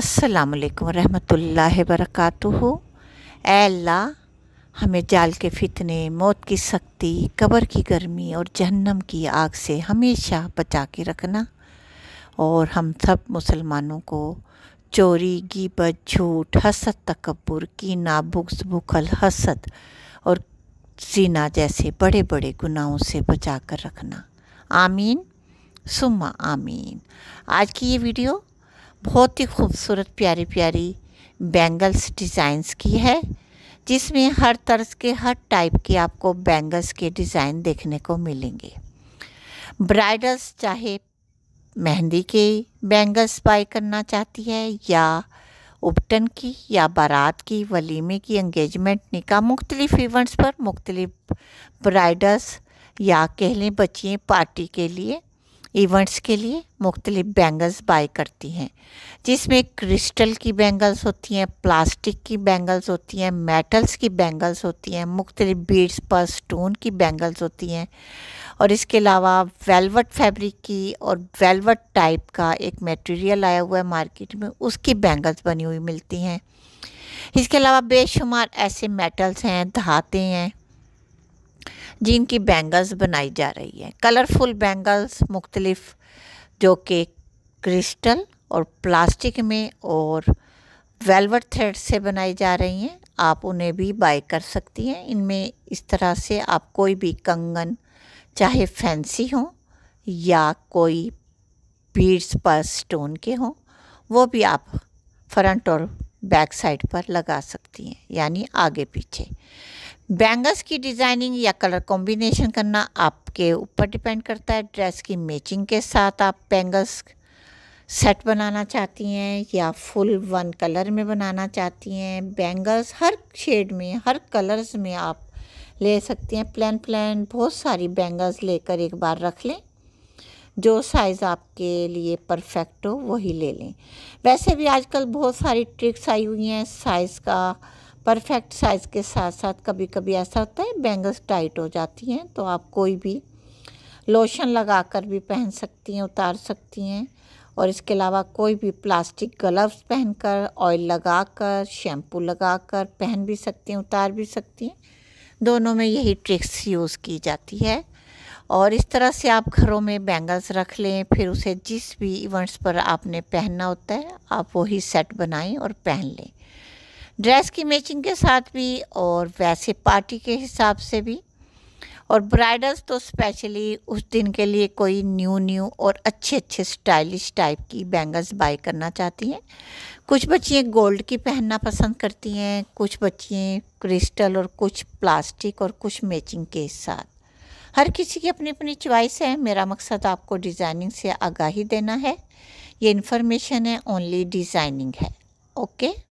असलकम रहमतुल्ला ऐ अल्लाह हमें जाल के फितने मौत की सख्ती कब्र की गर्मी और जहन्नम की आग से हमेशा बचा के रखना और हम सब मुसलमानों को चोरी गिबत झूठ हसद तकबर की नाबुक्स भूखल हसद और सीना जैसे बड़े बड़े गुनाहों से बचा कर रखना आमीन सुमा आमीन आज की ये वीडियो बहुत ही खूबसूरत प्यारी प्यारी बैंगल्स डिज़ाइंस की है जिसमें हर तर्ज के हर टाइप के आपको बैंगल्स के डिज़ाइन देखने को मिलेंगे ब्राइडल्स चाहे मेहंदी के बैंगल्स बाय करना चाहती है या उपटन की या बारात की वलीमे की एंगेजमेंट निका मुख्तलिफ इवेंट्स पर मुख्तलिफ ब्राइडल्स या कह लें बच्चियाँ पार्टी के लिए इवेंट्स के लिए मुख्तलिफ बैंगल्स बाई करती हैं जिसमें क्रिस्टल की बैंगल्स होती हैं प्लास्टिक की बैंगल्स होती हैं मेटल्स की बैंगल्स होती हैं मुख्तलिफ बीड्स पर स्टोन की बैंगल्स होती हैं और इसके अलावा वेलवेट फैब्रिक की और वेलवेट टाइप का एक मटेरियल आया हुआ है मार्केट में उसकी बैंगल्स बनी हुई मिलती हैं इसके अलावा बेशुमार ऐसे मेटल्स हैं धातें हैं जिनकी बैंगल्स बनाई जा रही है कलरफुल बैंगल्स मुख्तलफ जो कि क्रिस्टल और प्लास्टिक में और वेलवेट थ्रेड से बनाई जा रही हैं आप उन्हें भी बाय कर सकती हैं इनमें इस तरह से आप कोई भी कंगन चाहे फैंसी हो या कोई बीड्स पर स्टोन के हों वो भी आप फ्रंट और बैक साइड पर लगा सकती हैं यानी आगे पीछे बैंगल्स की डिज़ाइनिंग या कलर कॉम्बिनेशन करना आपके ऊपर डिपेंड करता है ड्रेस की मैचिंग के साथ आप बैंगल्स सेट बनाना चाहती हैं या फुल वन कलर में बनाना चाहती हैं बैंगल्स हर शेड में हर कलर्स में आप ले सकती हैं प्लान प्लान बहुत सारी बैंगल्स लेकर एक बार रख लें जो साइज़ आपके लिए परफेक्ट हो वही ले लें वैसे भी आजकल बहुत सारी ट्रिक्स आई हुई हैं साइज़ का परफेक्ट साइज़ के साथ साथ कभी कभी ऐसा होता है बैंगल्स टाइट हो जाती हैं तो आप कोई भी लोशन लगा कर भी पहन सकती हैं उतार सकती हैं और इसके अलावा कोई भी प्लास्टिक ग्लव्स पहनकर ऑयल लगाकर शैम्पू लगाकर पहन भी सकती हैं उतार भी सकती हैं दोनों में यही ट्रिक्स यूज़ की जाती है और इस तरह से आप घरों में बैंगल्स रख लें फिर उसे जिस भी इवेंट्स पर आपने पहनना होता है आप वही सेट बनाएं और पहन लें ड्रेस की मैचिंग के साथ भी और वैसे पार्टी के हिसाब से भी और ब्राइडल्स तो स्पेशली उस दिन के लिए कोई न्यू न्यू और अच्छे अच्छे स्टाइलिश टाइप की बैंगल्स बाय करना चाहती हैं कुछ बच्चियाँ गोल्ड की पहनना पसंद करती हैं कुछ बच्चियाँ क्रिस्टल और कुछ प्लास्टिक और कुछ मैचिंग के साथ हर किसी की अपनी अपनी चॉइस है मेरा मकसद आपको डिज़ाइनिंग से आगाही देना है ये इन्फॉर्मेशन है ओनली डिज़ाइनिंग है ओके